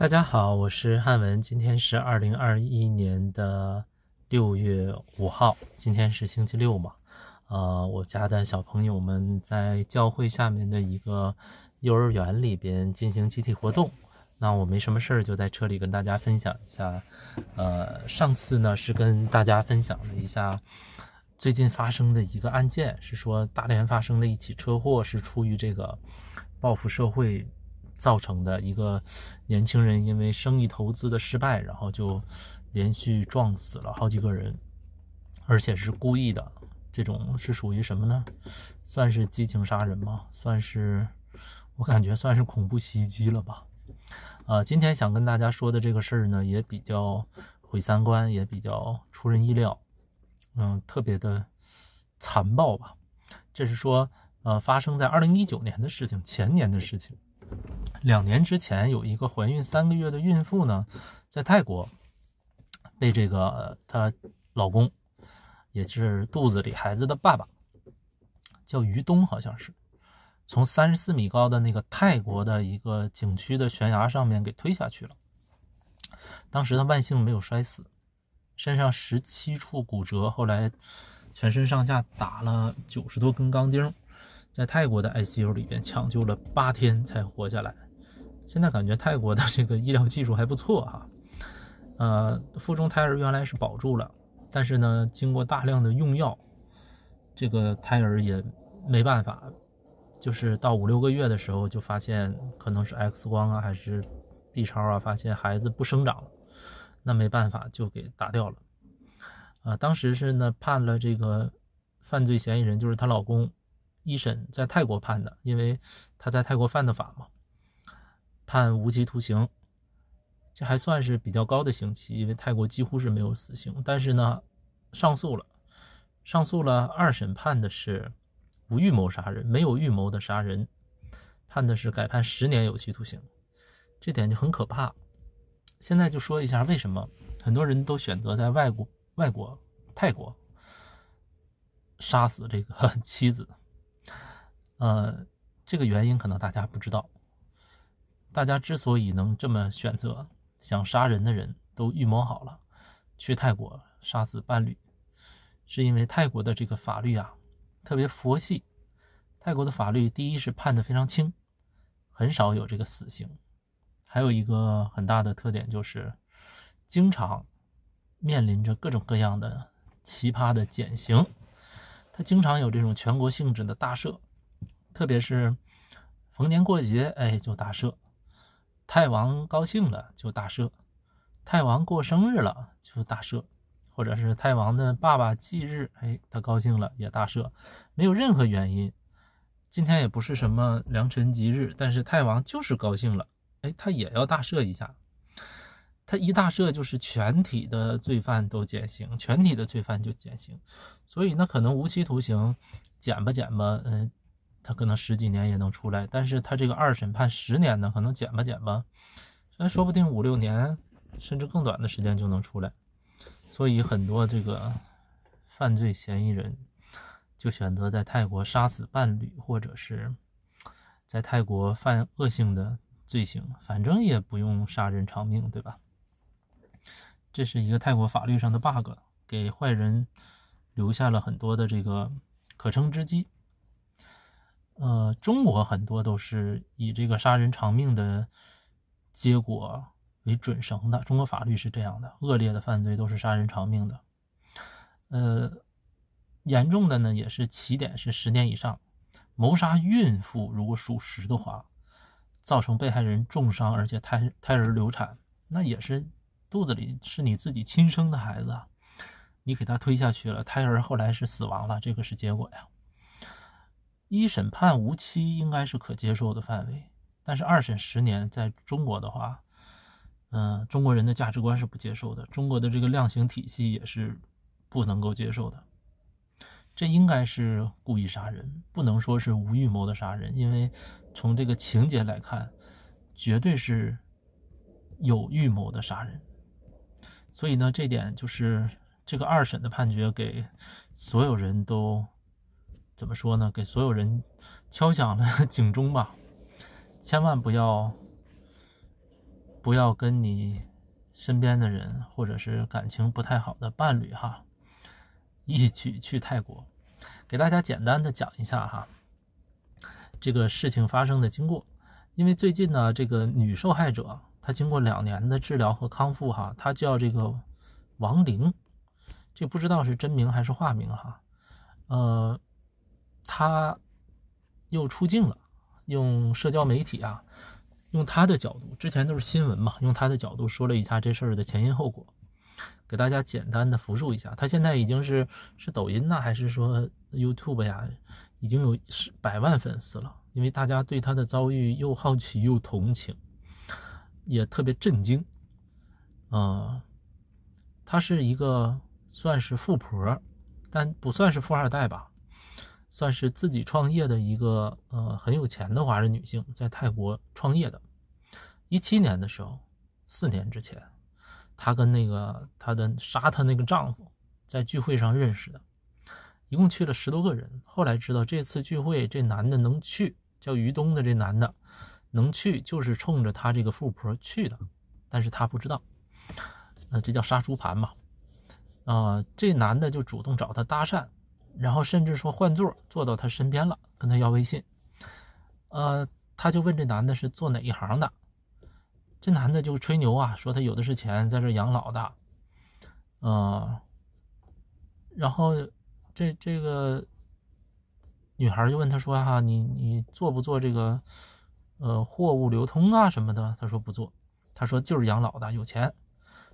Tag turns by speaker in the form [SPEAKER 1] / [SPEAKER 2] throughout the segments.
[SPEAKER 1] 大家好，我是汉文。今天是二零二一年的六月五号，今天是星期六嘛。呃，我家的小朋友们在教会下面的一个幼儿园里边进行集体活动。那我没什么事儿，就在车里跟大家分享一下。呃，上次呢是跟大家分享了一下最近发生的一个案件，是说大连发生的一起车祸，是出于这个报复社会。造成的一个年轻人因为生意投资的失败，然后就连续撞死了好几个人，而且是故意的。这种是属于什么呢？算是激情杀人吗？算是我感觉算是恐怖袭击了吧？呃，今天想跟大家说的这个事儿呢，也比较毁三观，也比较出人意料，嗯，特别的残暴吧。这是说，呃，发生在二零一九年的事情，前年的事情。两年之前，有一个怀孕三个月的孕妇呢，在泰国被这个她老公，也是肚子里孩子的爸爸，叫于东，好像是从三十四米高的那个泰国的一个景区的悬崖上面给推下去了。当时她万幸没有摔死，身上十七处骨折，后来全身上下打了九十多根钢钉，在泰国的 ICU 里边抢救了八天才活下来。现在感觉泰国的这个医疗技术还不错哈，呃，腹中胎儿原来是保住了，但是呢，经过大量的用药，这个胎儿也没办法，就是到五六个月的时候就发现可能是 X 光啊还是 B 超啊，发现孩子不生长了，那没办法就给打掉了。啊，当时是呢判了这个犯罪嫌疑人就是她老公，一审在泰国判的，因为他在泰国犯的法嘛。判无期徒刑，这还算是比较高的刑期，因为泰国几乎是没有死刑。但是呢，上诉了，上诉了，二审判的是无预谋杀人，没有预谋的杀人，判的是改判十年有期徒刑，这点就很可怕。现在就说一下为什么很多人都选择在外国、外国、泰国杀死这个妻子，呃，这个原因可能大家不知道。大家之所以能这么选择，想杀人的人都预谋好了，去泰国杀死伴侣，是因为泰国的这个法律啊，特别佛系。泰国的法律第一是判的非常轻，很少有这个死刑。还有一个很大的特点就是，经常面临着各种各样的奇葩的减刑。它经常有这种全国性质的大赦，特别是逢年过节，哎，就大赦。太王高兴了就大赦，太王过生日了就大赦，或者是太王的爸爸忌日，哎，他高兴了也大赦，没有任何原因。今天也不是什么良辰吉日，但是太王就是高兴了，哎，他也要大赦一下。他一大赦就是全体的罪犯都减刑，全体的罪犯就减刑，所以那可能无期徒刑减吧减吧，嗯。他可能十几年也能出来，但是他这个二审判十年呢，可能减吧减吧，那说不定五六年甚至更短的时间就能出来。所以很多这个犯罪嫌疑人就选择在泰国杀死伴侣，或者是，在泰国犯恶性的罪行，反正也不用杀人偿命，对吧？这是一个泰国法律上的 bug，给坏人留下了很多的这个可乘之机。呃，中国很多都是以这个杀人偿命的结果为准绳的。中国法律是这样的，恶劣的犯罪都是杀人偿命的。呃，严重的呢，也是起点是十年以上。谋杀孕妇，如果属实的话，造成被害人重伤，而且胎胎儿流产，那也是肚子里是你自己亲生的孩子，你给他推下去了，胎儿后来是死亡了，这个是结果呀。一审判无期应该是可接受的范围，但是二审十年，在中国的话，嗯，中国人的价值观是不接受的，中国的这个量刑体系也是不能够接受的。这应该是故意杀人，不能说是无预谋的杀人，因为从这个情节来看，绝对是有预谋的杀人。所以呢，这点就是这个二审的判决给所有人都。怎么说呢？给所有人 敲响了 警钟吧！千万不要，不要跟你身边的人或者是感情不太好的伴侣哈一起去泰国。给大家简单的讲一下哈，这个事情发生的经过。因为最近呢，这个女受害者她经过两年的治疗和康复哈，她叫这个王玲，这不知道是真名还是化名哈，呃。他又出镜了，用社交媒体啊，用他的角度，之前都是新闻嘛，用他的角度说了一下这事儿的前因后果，给大家简单的复述一下。他现在已经是是抖音呢，还是说 YouTube 呀，已经有百万粉丝了，因为大家对他的遭遇又好奇又同情，也特别震惊。啊，他是一个算是富婆，但不算是富二代吧。算是自己创业的一个，呃，很有钱的华人女性，在泰国创业的。一七年的时候，四年之前，她跟那个她的杀她那个丈夫在聚会上认识的，一共去了十多个人。后来知道这次聚会，这男的能去，叫于东的这男的能去，就是冲着她这个富婆去的，但是她不知道，那这叫杀猪盘嘛？啊，这男的就主动找她搭讪。然后甚至说换座坐到他身边了，跟他要微信。呃，他就问这男的是做哪一行的，这男的就吹牛啊，说他有的是钱，在这养老的。嗯，然后这这个女孩就问他说：“哈，你你做不做这个呃货物流通啊什么的？”他说不做，他说就是养老的，有钱。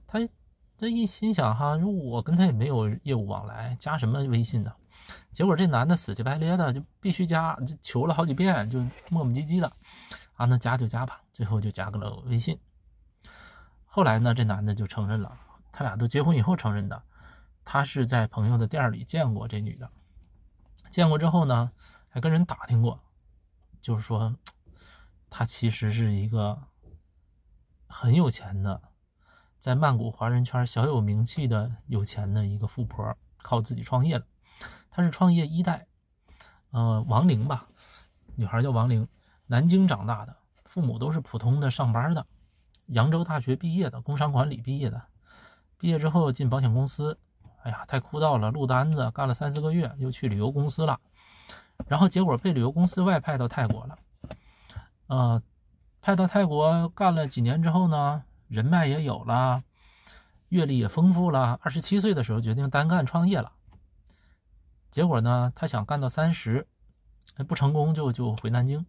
[SPEAKER 1] 他。这一心想哈，如果我跟他也没有业务往来，加什么微信呢？结果这男的死乞白咧的，就必须加，就求了好几遍，就磨磨唧唧的啊。那加就加吧，最后就加个了微信。后来呢，这男的就承认了，他俩都结婚以后承认的。他是在朋友的店儿里见过这女的，见过之后呢，还跟人打听过，就是说，他其实是一个很有钱的。在曼谷华人圈小有名气的有钱的一个富婆，靠自己创业的，她是创业一代，呃，王玲吧，女孩叫王玲，南京长大的，父母都是普通的上班的，扬州大学毕业的，工商管理毕业的，毕业之后进保险公司，哎呀太枯燥了，录单子干了三四个月，又去旅游公司了，然后结果被旅游公司外派到泰国了，呃，派到泰国干了几年之后呢？人脉也有了，阅历也丰富了。二十七岁的时候决定单干创业了，结果呢，他想干到三十，不成功就就回南京，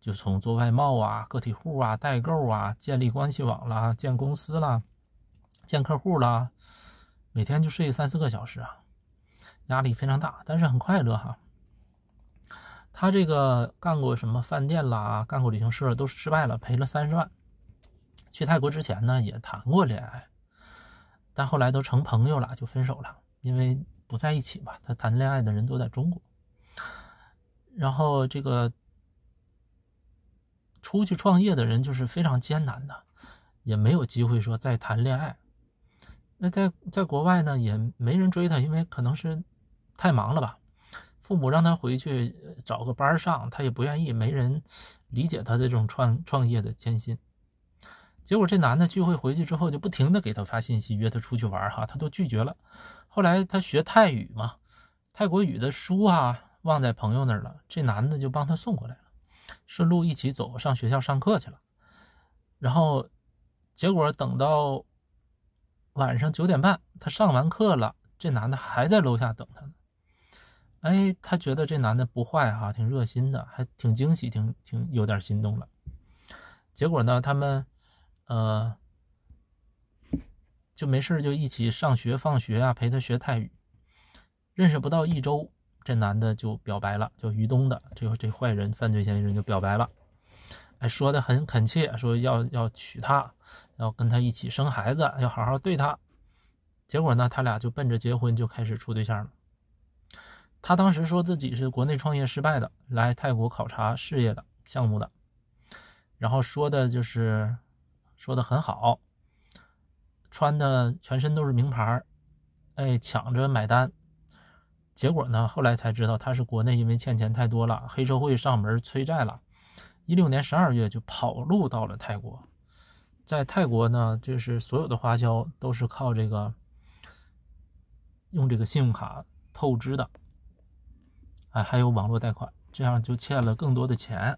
[SPEAKER 1] 就从做外贸啊、个体户啊、代购啊，建立关系网啦、建公司啦、见客户啦，每天就睡三四个小时啊，压力非常大，但是很快乐哈。他这个干过什么饭店啦、干过旅行社都失败了，赔了三十万。去泰国之前呢，也谈过恋爱，但后来都成朋友了，就分手了，因为不在一起吧。他谈恋爱的人都在中国，然后这个出去创业的人就是非常艰难的，也没有机会说再谈恋爱。那在在国外呢，也没人追他，因为可能是太忙了吧。父母让他回去找个班上，他也不愿意，没人理解他这种创创业的艰辛。结果这男的聚会回去之后，就不停的给她发信息，约她出去玩，哈，她都拒绝了。后来她学泰语嘛，泰国语的书啊忘在朋友那儿了，这男的就帮她送过来了，顺路一起走上学校上课去了。然后，结果等到晚上九点半，她上完课了，这男的还在楼下等她呢。哎，她觉得这男的不坏哈，挺热心的，还挺惊喜，挺挺有点心动了。结果呢，他们。呃，就没事就一起上学、放学啊，陪他学泰语。认识不到一周，这男的就表白了，就于东的，这个这坏人犯罪嫌疑人就表白了，哎，说的很恳切，说要要娶她，要跟她一起生孩子，要好好对她。结果呢，他俩就奔着结婚就开始处对象了。他当时说自己是国内创业失败的，来泰国考察事业的项目的，然后说的就是。说的很好，穿的全身都是名牌儿，哎，抢着买单，结果呢，后来才知道他是国内因为欠钱太多了，黑社会上门催债了，一六年十二月就跑路到了泰国，在泰国呢，就是所有的花销都是靠这个用这个信用卡透支的，哎，还有网络贷款，这样就欠了更多的钱。